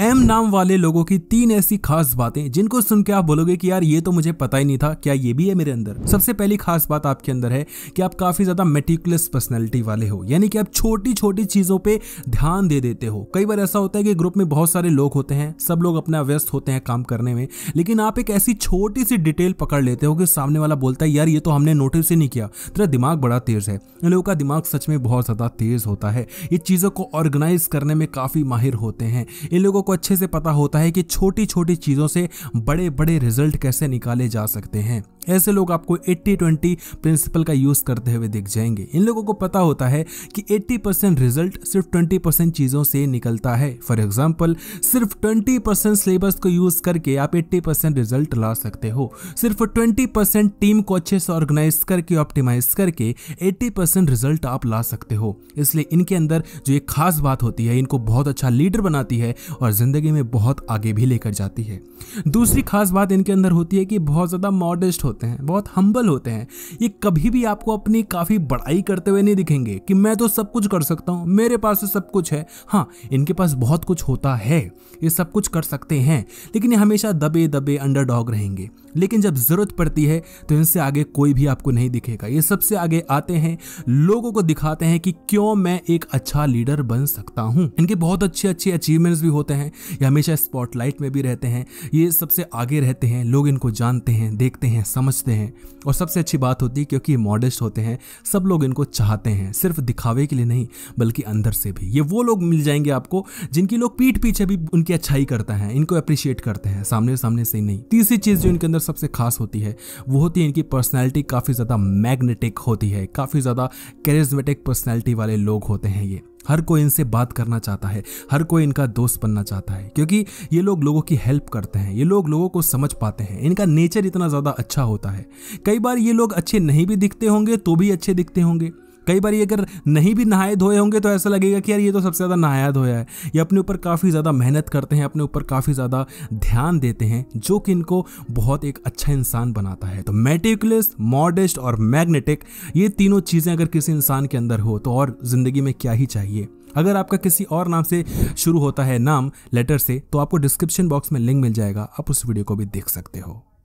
M नाम वाले लोगों की तीन ऐसी खास बातें जिनको सुन के आप बोलोगे कि यार ये तो मुझे पता ही नहीं था क्या ये भी है मेरे अंदर सबसे पहली खास बात आपके अंदर है कि आप काफी ज्यादा मेटिकुलस पर्सनैलिटी वाले हो यानी कि आप छोटी छोटी चीजों पे ध्यान दे देते हो कई बार ऐसा होता है कि ग्रुप में बहुत सारे लोग होते हैं सब लोग अपना व्यस्त होते हैं काम करने में लेकिन आप एक ऐसी छोटी सी डिटेल पकड़ लेते हो कि सामने वाला बोलता है यार ये तो हमने नोटिस ही नहीं किया तेरा दिमाग बड़ा तेज है इन लोगों का दिमाग सच में बहुत ज्यादा तेज होता है ये चीजों को ऑर्गेनाइज करने में काफी माहिर होते हैं इन लोगों को अच्छे से पता होता है कि छोटी छोटी चीज़ों से बड़े बड़े रिजल्ट कैसे निकाले जा सकते हैं ऐसे लोग आपको 80-20 प्रिंसिपल का यूज करते हुए दिख जाएंगे इन लोगों को पता होता है कि 80% रिजल्ट सिर्फ 20% चीजों से निकलता है फॉर एग्जाम्पल सिर्फ 20% सिलेबस को यूज करके आप 80% रिजल्ट ला सकते हो सिर्फ 20% टीम को अच्छे से ऑर्गेनाइज करके ऑप्टिमाइज करके 80% रिजल्ट आप ला सकते हो इसलिए इनके अंदर जो एक खास बात होती है इनको बहुत अच्छा लीडर बनाती है और जिंदगी में बहुत आगे भी लेकर जाती है दूसरी खास बात इनके अंदर होती है कि बहुत ज्यादा मॉडेस्ट होती होते हैं बहुत हम्बल होते हैं ये कभी भी आपको अपनी काफ़ी बड़ाई करते हुए नहीं दिखेंगे कि मैं तो सब कुछ कर सकता हूँ मेरे पास तो सब कुछ है हाँ इनके पास बहुत कुछ होता है ये सब कुछ कर सकते हैं लेकिन ये हमेशा दबे दबे अंडरडॉग रहेंगे लेकिन जब ज़रूरत पड़ती है तो इनसे आगे कोई भी आपको नहीं दिखेगा ये सबसे आगे आते हैं लोगों को दिखाते हैं कि क्यों मैं एक अच्छा लीडर बन सकता हूँ इनके बहुत अच्छे अच्छे अचीवमेंट्स भी होते हैं ये हमेशा स्पॉटलाइट में भी रहते हैं ये सबसे आगे रहते हैं लोग इनको जानते हैं देखते हैं समझ समझते हैं और सबसे अच्छी बात होती है क्योंकि ये मॉडेस्ट होते हैं सब लोग इनको चाहते हैं सिर्फ दिखावे के लिए नहीं बल्कि अंदर से भी ये वो लोग मिल जाएंगे आपको जिनकी लोग पीठ पीछे भी उनकी अच्छाई करते हैं इनको अप्रिशिएट करते हैं सामने सामने से नहीं तीसरी चीज़ जो इनके अंदर सबसे खास होती है वो होती है इनकी पर्सनैलिटी काफ़ी ज़्यादा मैग्नेटिक होती है काफ़ी ज़्यादा कैरिज्मेटिक पर्सनैलिटी वाले लोग होते हैं ये हर कोई इनसे बात करना चाहता है हर कोई इनका दोस्त बनना चाहता है क्योंकि ये लोग लोगों की हेल्प करते हैं ये लोग लोगों को समझ पाते हैं इनका नेचर इतना ज़्यादा अच्छा होता है कई बार ये लोग अच्छे नहीं भी दिखते होंगे तो भी अच्छे दिखते होंगे कई बार ये अगर नहीं भी नहाए धोए होंगे तो ऐसा लगेगा कि यार ये तो सबसे ज़्यादा नहाया धोया है ये अपने ऊपर काफ़ी ज़्यादा मेहनत करते हैं अपने ऊपर काफ़ी ज़्यादा ध्यान देते हैं जो कि इनको बहुत एक अच्छा इंसान बनाता है तो मेटिकुलस मॉडेस्ट और मैग्नेटिक ये तीनों चीज़ें अगर किसी इंसान के अंदर हो तो और ज़िंदगी में क्या ही चाहिए अगर आपका किसी और नाम से शुरू होता है नाम लेटर से तो आपको डिस्क्रिप्शन बॉक्स में लिंक मिल जाएगा आप उस वीडियो को भी देख सकते हो